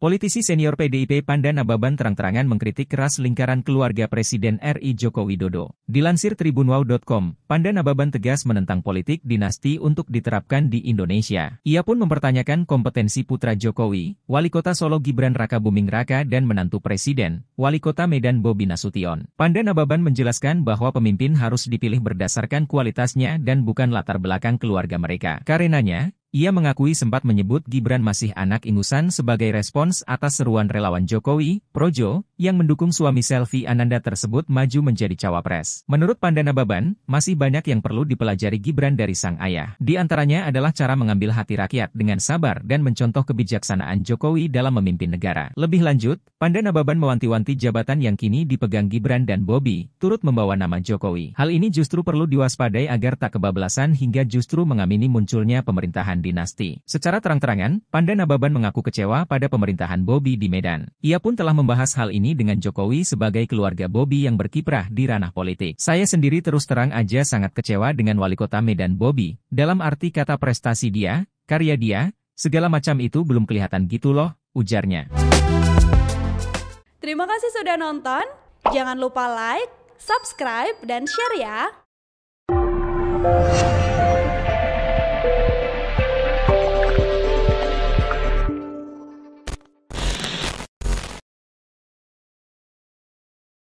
Politisi senior PDIP Pandan Ababan terang-terangan mengkritik keras lingkaran keluarga Presiden RI Joko Widodo. Dilansir tribunwow.com, Pandan Ababan tegas menentang politik dinasti untuk diterapkan di Indonesia. Ia pun mempertanyakan kompetensi putra Jokowi, Wali Kota Solo Gibran Raka Buming Raka dan menantu Presiden, Wali Kota Medan Bobi Nasution. Pandan Ababan menjelaskan bahwa pemimpin harus dipilih berdasarkan kualitasnya dan bukan latar belakang keluarga mereka. Karenanya, ia mengakui sempat menyebut Gibran masih anak ingusan sebagai respons atas seruan relawan Jokowi, Projo, yang mendukung suami Selvi Ananda tersebut maju menjadi cawapres. Menurut Pandana Baban, masih banyak yang perlu dipelajari Gibran dari sang ayah. Di antaranya adalah cara mengambil hati rakyat dengan sabar dan mencontoh kebijaksanaan Jokowi dalam memimpin negara. Lebih lanjut, Pandana Baban mewanti-wanti jabatan yang kini dipegang Gibran dan Bobby turut membawa nama Jokowi. Hal ini justru perlu diwaspadai agar tak kebablasan hingga justru mengamini munculnya pemerintahan dinasti. Secara terang-terangan, Pandana Baban mengaku kecewa pada pemerintahan Bobby di Medan. Ia pun telah membahas hal ini dengan Jokowi sebagai keluarga Bobby yang berkiprah di ranah politik. Saya sendiri terus terang aja sangat kecewa dengan wali kota Medan Bobby. dalam arti kata prestasi dia, karya dia, segala macam itu belum kelihatan gitu loh, ujarnya. Terima kasih sudah nonton, jangan lupa like, subscribe, dan share ya!